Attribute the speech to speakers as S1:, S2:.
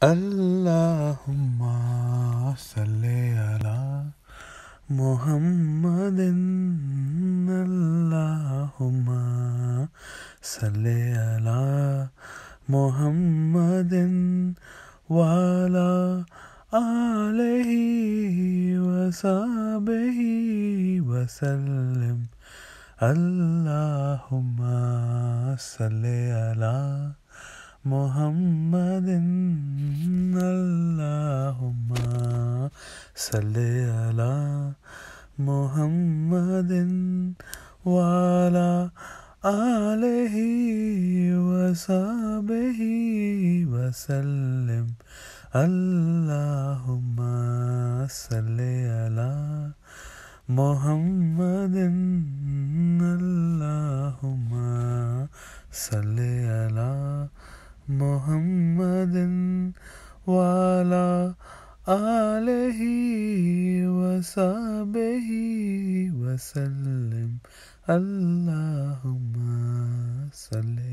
S1: اللهم صل على محمد اللهم صل على محمد وعلى آله وصحبه وسلم اللهم صل على اللہ محمد اللهم صل على محمد وعلى آله وصحبه وسلم اللهم صل على محمد اللهم صل على محمدٍ വാല ആലഹി വസാബഹി വസല്ലം അല്ലാഹുമ്മ സല്ലി